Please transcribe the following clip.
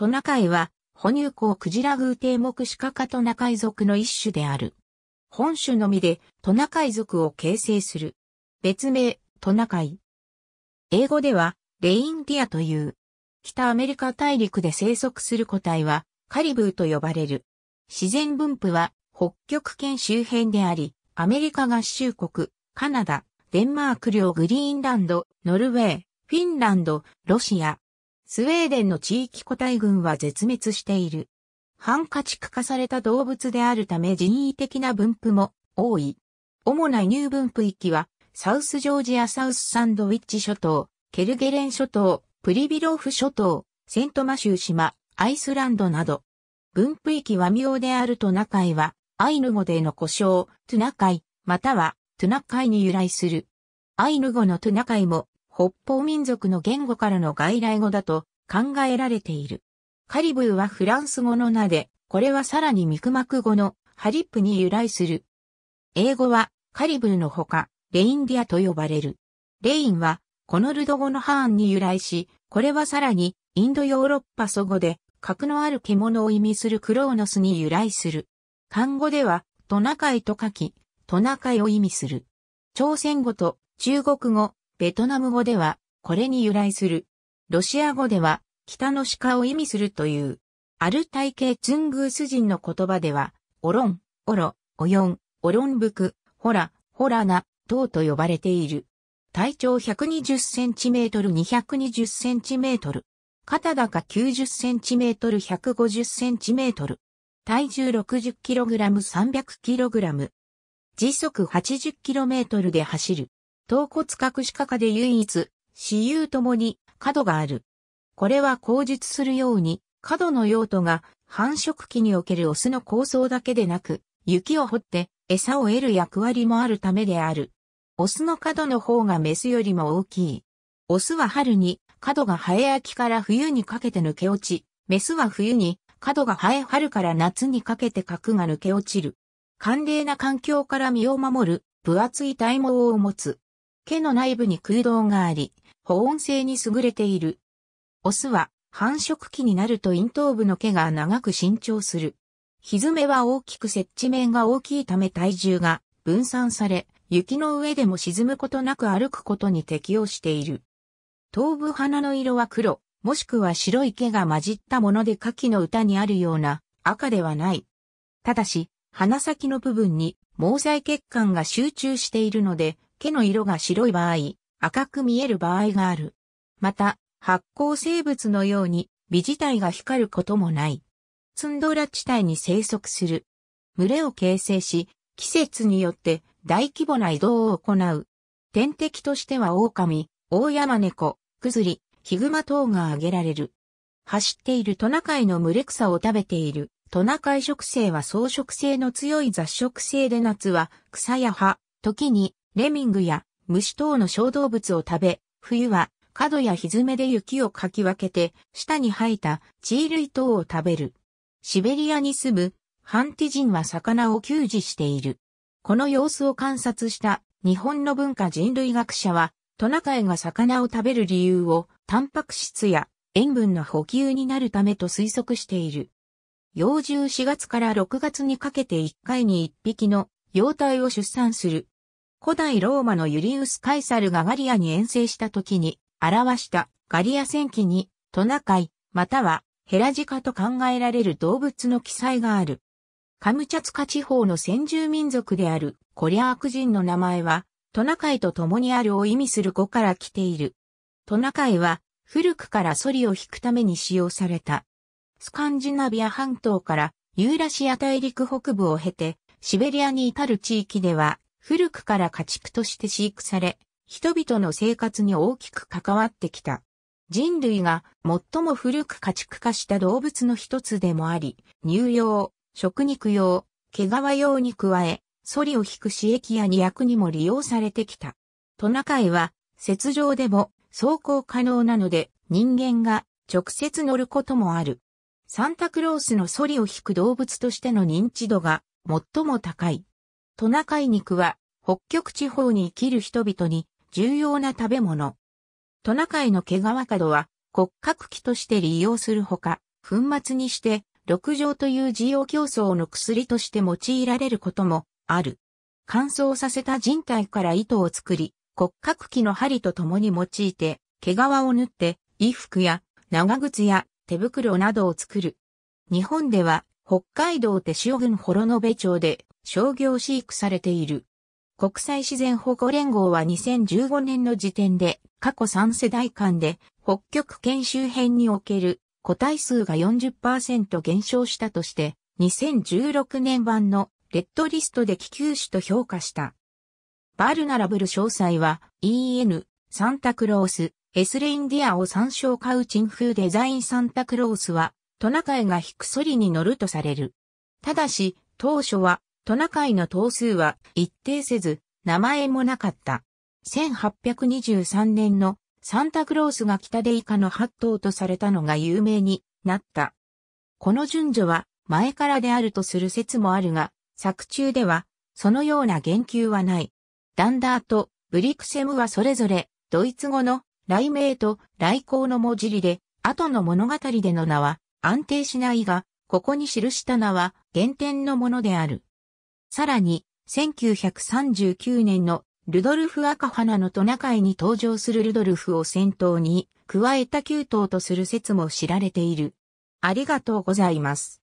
トナカイは、哺乳口クジラ偶蹄目シカ科トナカイ族の一種である。本種のみでトナカイ族を形成する。別名、トナカイ。英語では、レインディアという。北アメリカ大陸で生息する個体は、カリブーと呼ばれる。自然分布は、北極圏周辺であり、アメリカ合衆国、カナダ、デンマーク領グリーンランド、ノルウェー、フィンランド、ロシア、スウェーデンの地域個体群は絶滅している。半家畜化された動物であるため人為的な分布も多い。主な入分布域は、サウスジョージアサウスサンドウィッチ諸島、ケルゲレン諸島、プリビローフ諸島、セントマシュー島、アイスランドなど。分布域は妙であるトナカイは、アイヌ語での故障、トゥナカイ、またはトゥナカイに由来する。アイヌ語のトゥナカイも、北方民族の言語からの外来語だと考えられている。カリブーはフランス語の名で、これはさらにミクマク語のハリップに由来する。英語はカリブーのほか、レインディアと呼ばれる。レインは、コノルド語のハーンに由来し、これはさらにインドヨーロッパ祖語で、格のある獣を意味するクローノスに由来する。漢語では、トナカイと書き、トナカイを意味する。朝鮮語と中国語、ベトナム語では、これに由来する。ロシア語では、北の鹿を意味するという。アルタイ系ツングース人の言葉では、オロン、オロ、オヨン、オロンブク、ホラ、ホラナ、等と呼ばれている。体長1 2 0トル2 2 0トル。肩高9 0トル1 5 0トル。体重6 0ラム3 0 0ラム。時速8 0トルで走る。頭骨隠し方で唯一、私有ともに角がある。これは口述するように、角の用途が繁殖期におけるオスの構想だけでなく、雪を掘って餌を得る役割もあるためである。オスの角の方がメスよりも大きい。オスは春に角が生え秋から冬にかけて抜け落ち、メスは冬に角が生え春から夏にかけて角が抜け落ちる。寒冷な環境から身を守る分厚い体毛を持つ。毛の内部に空洞があり、保温性に優れている。オスは繁殖期になると咽頭部の毛が長く伸長する。ひずめは大きく接地面が大きいため体重が分散され、雪の上でも沈むことなく歩くことに適応している。頭部鼻の色は黒、もしくは白い毛が混じったもので夏季の歌にあるような赤ではない。ただし、鼻先の部分に毛細血管が集中しているので、毛の色が白い場合、赤く見える場合がある。また、発光生物のように美自体が光ることもない。ツンドラ地帯に生息する。群れを形成し、季節によって大規模な移動を行う。天敵としては狼、大山猫、クズリ、ヒグマ等が挙げられる。走っているトナカイの群れ草を食べている。トナカイ食生は草食性の強い雑食性で夏は草や葉、時にレミングや虫等の小動物を食べ、冬は角やひずめで雪をかき分けて、舌に生えた地衣類等を食べる。シベリアに住むハンティ人は魚を給仕している。この様子を観察した日本の文化人類学者は、トナカイが魚を食べる理由を、タンパク質や塩分の補給になるためと推測している。幼獣4月から6月にかけて1回に1匹の幼体を出産する。古代ローマのユリウス・カイサルがガリアに遠征した時に、表したガリア戦記に、トナカイ、またはヘラジカと考えられる動物の記載がある。カムチャツカ地方の先住民族であるコリアーク人の名前は、トナカイと共にあるを意味する語から来ている。トナカイは、古くからソリを引くために使用された。スカンジナビア半島からユーラシア大陸北部を経て、シベリアに至る地域では、古くから家畜として飼育され、人々の生活に大きく関わってきた。人類が最も古く家畜化した動物の一つでもあり、乳用、食肉用、毛皮用に加え、ソリを引く刺激やに薬にも利用されてきた。トナカイは、雪上でも走行可能なので、人間が直接乗ることもある。サンタクロースのソリを引く動物としての認知度が最も高い。トナカイ肉は北極地方に生きる人々に重要な食べ物。トナカイの毛皮角は骨格器として利用するほか、粉末にして六条という需要競争の薬として用いられることもある。乾燥させた人体から糸を作り、骨格器の針と共に用いて、毛皮を縫って衣服や長靴や手袋などを作る。日本では北海道手塩郡幌延町で商業飼育されている。国際自然保護連合は2015年の時点で過去3世代間で北極圏周辺における個体数が40%減少したとして2016年版のレッドリストで気球種と評価した。バルナラブル詳細は EN サンタクロース S レインディアを参照カウチン風デザインサンタクロースはトナカイがヒクソリに乗るとされる。ただし当初はトナカイの頭数は一定せず、名前もなかった。1823年のサンタクロースが北で以下の8頭とされたのが有名になった。この順序は前からであるとする説もあるが、作中ではそのような言及はない。ダンダーとブリクセムはそれぞれドイツ語の雷鳴と雷光の文字りで、後の物語での名は安定しないが、ここに記した名は原点のものである。さらに、1939年のルドルフ赤花のトナカイに登場するルドルフを先頭に加えた9頭とする説も知られている。ありがとうございます。